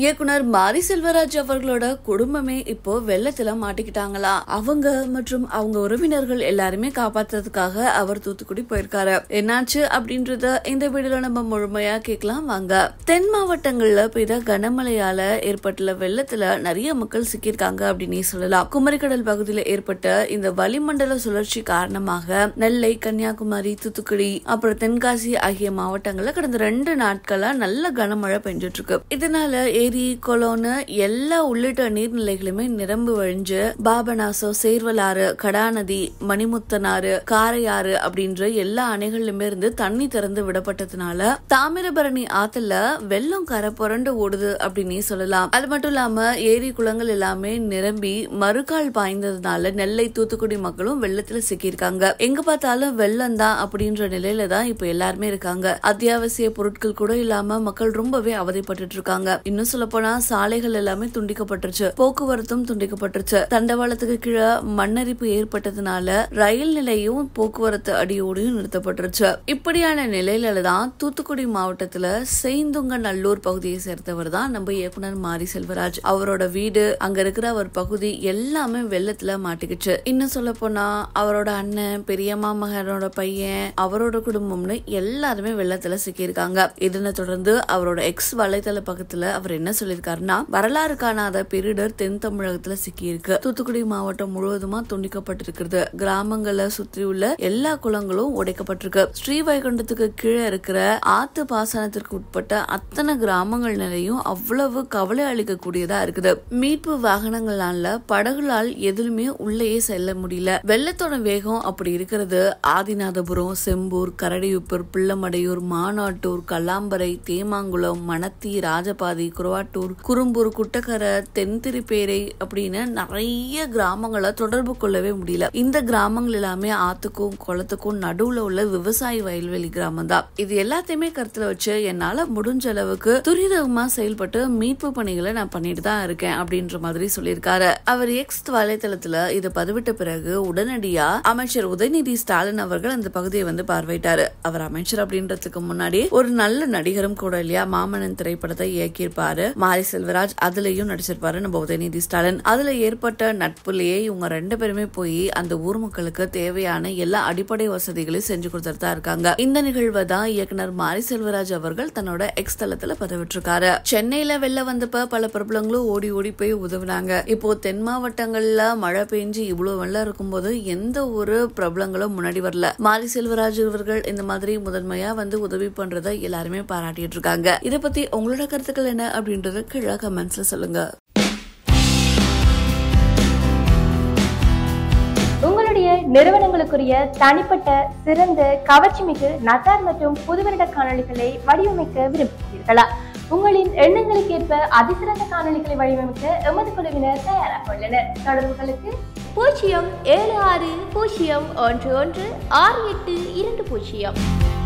இயக்குனர் மாரி செல்வராஜ் அவர்களோட குடும்பமே இப்போ வெள்ளத்துல மாட்டிக்கிட்டாங்களா அவங்க மற்றும் அவங்க உறவினர்கள் எல்லாருமே காப்பாத்துறதுக்காக அவர் தூத்துக்குடி போயிருக்காரு என்னாச்சு அப்படின்றத இந்த வீடியோல நம்ம முழுமையா கேட்கலாம் வாங்க தென் மாவட்டங்கள்ல பெய்த கனமழையால ஏற்பட்டுள்ள வெள்ளத்துல நிறைய மக்கள் சிக்கியிருக்காங்க அப்படின்னு சொல்லலாம் குமரிக்கடல் பகுதியில ஏற்பட்ட இந்த வளிமண்டல சுழற்சி காரணமாக நெல்லை கன்னியாகுமரி தூத்துக்குடி அப்புறம் தென்காசி ஆகிய மாவட்டங்கள்ல கடந்த ரெண்டு நாட்களா நல்ல கனமழை பெஞ்சிட்டு இருக்கு இதனால ஏரி குளம்னு எல்லா உள்ளிட்ட நீர்நிலைகளுமே நிரம்பு வழிஞ்சு பாபநாசம் சேர்வலாறு கடாநதி மணிமுத்தனாறு காரையாறு அப்படின்ற எல்லா அணைகளிலுமே இருந்து தண்ணி திறந்து விடப்பட்டதுனால தாமிரபரணி ஆத்துல வெள்ளம் கரை புரண்டு ஓடுது அப்படின்னு சொல்லலாம் அது மட்டும் இல்லாம ஏரி குளங்கள் எல்லாமே நிரம்பி மறுக்கால் பாய்ந்ததுனால நெல்லை தூத்துக்குடி மக்களும் வெள்ளத்துல சிக்கியிருக்காங்க எங்க பார்த்தாலும் வெள்ளம் தான் அப்படின்ற நிலையில தான் இப்ப எல்லாருமே இருக்காங்க அத்தியாவசிய பொருட்கள் கூட இல்லாம மக்கள் ரொம்பவே அவதிப்பட்டு இருக்காங்க இன்னும் போனா சாலைகள் எல்லாமே துண்டிக்கப்பட்டுருச்சு போக்குவரத்தும் துண்டிக்கப்பட்டுருச்சு தண்டவாளத்துக்கு கீழே மண்ணரிப்பு ஏற்பட்டதுனால ரயில் நிலையம் போக்குவரத்து அடியோடையும் நிறுத்தப்பட்டுருச்சு இப்படியான நிலையில தான் தூத்துக்குடி மாவட்டத்துல செய்துங்க நல்லூர் பகுதியை சேர்ந்தவர் தான் நம்ம இயக்குனர் மாரி செல்வராஜ் அவரோட வீடு அங்க இருக்கிற அவர் பகுதி எல்லாமே வெள்ளத்துல மாட்டிக்கிச்சு இன்னும் சொல்ல போனா அவரோட அண்ணன் பெரியம்மா மகனோட பையன் அவரோட குடும்பம்னு எல்லாருமே வெள்ளத்துல சிக்கியிருக்காங்க இதனை தொடர்ந்து அவரோட எக்ஸ் வலைதள பக்கத்துல அவர் என்ன சொல்லியிருக்காருன்னா வரலாறு காணாத பேரிடர் தென் தமிழகத்துல சிக்கியிருக்கு தூத்துக்குடி மாவட்டம் முழுவதுமா துண்டிக்கப்பட்டிருக்கிறது கிராமங்களை சுற்றி உள்ள எல்லா குளங்களும் உடைக்கப்பட்டிருக்கு ஸ்ரீவைகுண்டத்துக்கு கீழே இருக்கிற ஆத்து பாசனத்திற்கு உட்பட்ட அத்தனை கிராமங்கள் நிலையும் அவ்வளவு கவலை அளிக்கக்கூடியதா இருக்குது மீட்பு வாகனங்களால படகுளால் எதிலுமே உள்ளேயே செல்ல முடியல வெள்ளத்தோட வேகம் அப்படி இருக்கிறது ஆதிநாதபுரம் செம்பூர் கரடியுப்பூர் பிள்ளமடையூர் மாநாட்டூர் கல்லாம்பரை தேமாங்குளம் மணத்தி ராஜபாதி குரோ கொடுவாட்டூர் குறும்பூர் குட்டக்கரை தென் திருப்பேரை அப்படின்னு நிறைய கிராமங்களை தொடர்பு கொள்ளவே முடியல இந்த கிராமங்கள் எல்லாமே ஆத்துக்கும் குளத்துக்கும் நடுவுல உள்ள விவசாய வயல்வெளி கிராமம் தான் இது எல்லாத்தையுமே கருத்துல வச்சு என்னால முடிஞ்ச அளவுக்கு துரிதமா செயல்பட்டு மீட்பு பணிகளை நான் பண்ணிட்டு தான் இருக்கேன் அப்படின்ற மாதிரி சொல்லியிருக்காரு அவர் எக்ஸ் வலைதளத்துல இதை பதிவிட்ட பிறகு உடனடியா அமைச்சர் உதயநிதி ஸ்டாலின் அவர்கள் அந்த பகுதியை வந்து பார்வையிட்டாரு அவர் அமைச்சர் அப்படின்றதுக்கு முன்னாடி ஒரு நல்ல நடிகரும் கூட இல்லையா மாமனன் திரைப்படத்தை இயக்கியிருப்பாரு நடிச்சிருப்பாரு மாரி செல்வராஜ் அதுலயும் நடிச்சிருப்பாரு நம்ம உதயநிதி ஸ்டாலின் அதுல ஏற்பட்ட நட்புலயே இவங்க ரெண்டு பேருமே போய் அந்த ஊர் மக்களுக்கு தேவையான எல்லா அடிப்படை வசதிகளையும் செஞ்சு கொடுத்துட்டு தான் இருக்காங்க இந்த நிகழ்வை தான் இயக்குனர் மாரி செல்வராஜ் அவர்கள் தன்னோட எக்ஸ் தளத்துல பதவிட்டிருக்காரு சென்னையில வெளில வந்தப்ப பல பிரபலங்களும் ஓடி ஓடி போய் உதவினாங்க இப்போ தென் மாவட்டங்கள்ல மழை பெஞ்சு இவ்வளவு வெள்ளம் இருக்கும்போது எந்த ஒரு பிரபலங்களும் முன்னாடி வரல மாலி செல்வராஜ் இவர்கள் இந்த மாதிரி முதன்மையா வந்து உதவி பண்றதை எல்லாருமே பாராட்டிட்டு இருக்காங்க இதை பத்தி உங்களோட கருத்துக்கள் என்ன அப்படின்னு அப்படின்றத கீழே கமெண்ட்ஸில் சொல்லுங்க உங்களுடைய நிறுவனங்களுக்குரிய தனிப்பட்ட சிறந்த கவர்ச்சிமிகு நசார் மற்றும் புதுவருட காணொலிகளை வடிவமைக்க விரும்புகிறீர்களா உங்களின் எண்ணங்களுக்கு ஏற்ப அதிசிறந்த காணொலிகளை வடிவமைக்க எமது குழுவினர் தயாராக உள்ளனர் தொடர்புகளுக்கு பூஜ்ஜியம் ஏழு ஆறு பூஜ்ஜியம் ஒன்று ஒன்று ஆறு எட்டு இரண்டு பூஜ்ஜியம்